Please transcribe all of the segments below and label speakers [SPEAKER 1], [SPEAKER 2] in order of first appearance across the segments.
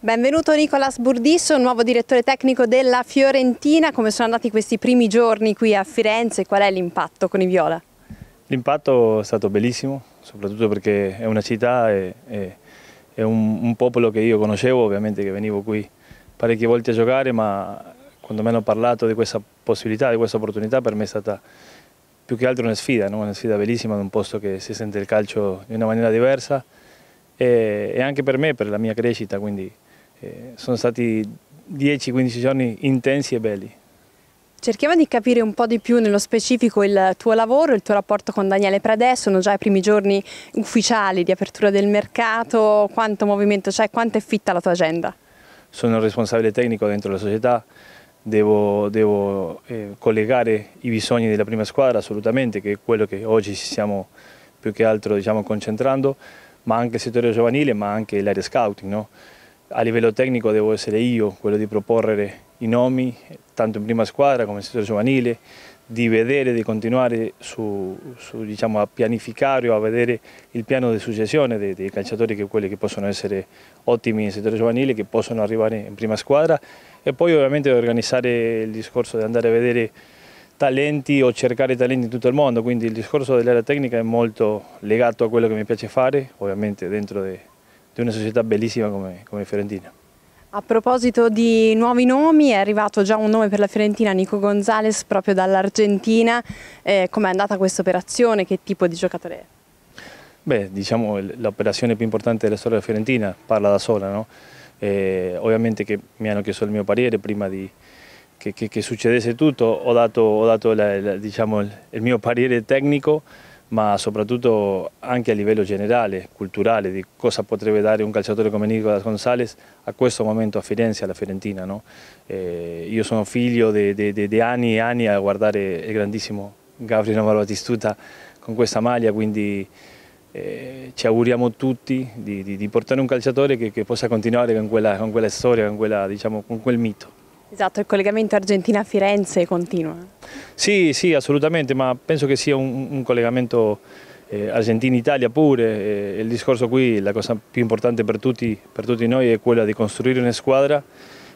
[SPEAKER 1] Benvenuto Nicolas Burdisso, nuovo direttore tecnico della Fiorentina. Come sono andati questi primi giorni qui a Firenze? Qual è l'impatto con i Viola?
[SPEAKER 2] L'impatto è stato bellissimo, soprattutto perché è una città e, e è un, un, popolo che io conoscevo, ovviamente che venivo qui parecchie volte a giocare, ma quando mi hanno parlato di questa possibilità, di questa opportunità, per me è stata più che altro una sfida, no? una sfida bellissima in un posto che si sente il calcio in una maniera diversa e anche per me, per la mia crescita, quindi eh, sono stati 10-15 giorni intensi e belli.
[SPEAKER 1] Cerchiamo di capire un po' di più nello specifico il tuo lavoro, il tuo rapporto con Daniele Pradè, sono già i primi giorni ufficiali di apertura del mercato, quanto movimento c'è, quanto è fitta la tua agenda?
[SPEAKER 2] Sono il responsabile tecnico dentro la società, devo, devo eh, collegare i bisogni della prima squadra assolutamente, che è quello che oggi ci stiamo più che altro diciamo, concentrando, ma anche il settore giovanile, ma anche l'area scouting. No? A livello tecnico devo essere io quello di proporre i nomi, tanto in prima squadra come in settore giovanile, di vedere, di continuare su, su, diciamo, a pianificare o a vedere il piano di successione dei, dei, calciatori che quelli che possono essere ottimi in settore giovanile, che possono arrivare in prima squadra e poi ovviamente organizzare il discorso di andare a vedere talenti o cercare talenti in tutto il mondo, quindi il discorso dell'area tecnica è molto legato a quello che mi piace fare, ovviamente dentro de, di una società bellissima come, come Fiorentina.
[SPEAKER 1] A proposito di nuovi nomi, è arrivato già un nome per la Fiorentina, Nico Gonzalez, proprio dall'Argentina. Eh, Com'è andata questa operazione? Che tipo di giocatore è?
[SPEAKER 2] Beh, diciamo l'operazione più importante della storia della Fiorentina, parla da sola, no? Eh, ovviamente che mi hanno chiesto il mio parere prima di, che, che, che, succedesse tutto, ho dato, ho dato la, la, diciamo, il mio parere tecnico, ma soprattutto anche a livello generale, culturale, di cosa potrebbe dare un calciatore come Nicolas Gonzalez a questo momento a Firenze, alla Fiorentina. No? Eh, io sono figlio di anni e anni a guardare il grandissimo Gabriele Battistuta con questa maglia, quindi eh, ci auguriamo tutti di, di, di, portare un calciatore che, che possa continuare con quella, con quella storia, con, quella, diciamo, con quel mito.
[SPEAKER 1] Esatto, il collegamento Argentina-Firenze continua.
[SPEAKER 2] Sì, sì, assolutamente, ma penso che sia un, un collegamento eh, Argentina-Italia pure. Eh, il discorso qui, la cosa più importante per tutti, per tutti noi è quella di costruire una squadra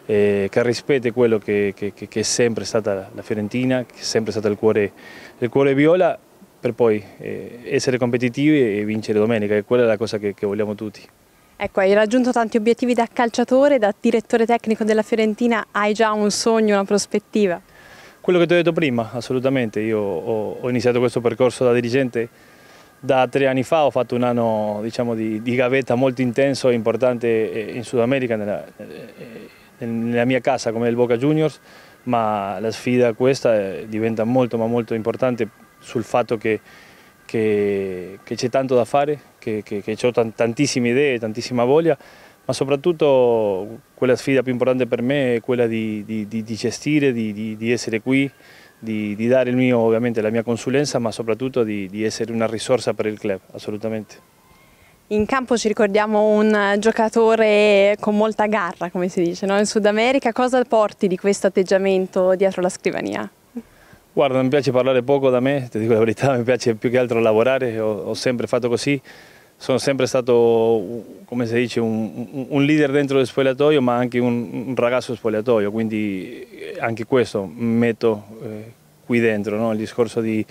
[SPEAKER 2] eh, che rispetti quello che, che, che, è sempre stata la Fiorentina, che è sempre stato il cuore, il cuore viola, per poi eh, essere competitivi e vincere domenica. E quella è la cosa che, che vogliamo tutti.
[SPEAKER 1] Ecco, hai raggiunto tanti obiettivi da calciatore, da direttore tecnico della Fiorentina, hai già un sogno, una prospettiva?
[SPEAKER 2] Quello che ti ho detto prima, assolutamente. Io ho, ho iniziato questo percorso da dirigente da tre anni fa, ho fatto un anno diciamo, di, di, gavetta molto intenso e importante eh, in Sud America, nella, eh, eh, nella mia casa come il Boca Juniors, ma la sfida questa diventa molto ma molto importante sul fatto che che, che c'è tanto da fare, che, che, che ho tantissime idee, tantissima voglia, ma soprattutto quella sfida più importante per me è quella di, di, di, di gestire, di, essere qui, di, dare mio, ovviamente la mia consulenza, ma soprattutto di essere una risorsa per il club, assolutamente.
[SPEAKER 1] In campo ci ricordiamo un giocatore con molta garra, come si dice, no? in Sud America. Cosa porti di questo atteggiamento dietro la scrivania?
[SPEAKER 2] Guarda, mi piace parlare poco da me, ti dico la verità, mi piace più che altro lavorare, ho, ho sempre fatto così, sono sempre stato, come si dice, un, un leader dentro lo spogliatoio, ma anche un, un, ragazzo spogliatoio, quindi eh, anche questo metto eh, qui dentro, no? il discorso di,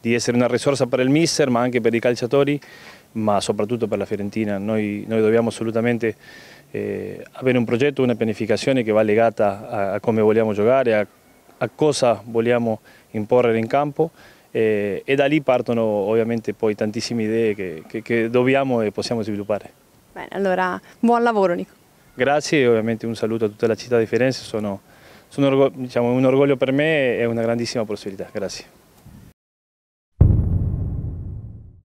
[SPEAKER 2] di, essere una risorsa per il mister, ma anche per i calciatori, ma soprattutto per la Fiorentina. Noi, noi dobbiamo assolutamente eh, avere un progetto, una pianificazione che va legata a, a come vogliamo giocare, a a cosa vogliamo imporre in campo e, eh, e da lì partono ovviamente poi tantissime idee che, che, che dobbiamo e possiamo sviluppare.
[SPEAKER 1] Bene, allora buon lavoro Nico.
[SPEAKER 2] Grazie e ovviamente un saluto a tutta la città di Firenze, sono, sono diciamo, un orgoglio per me e una grandissima possibilità, grazie.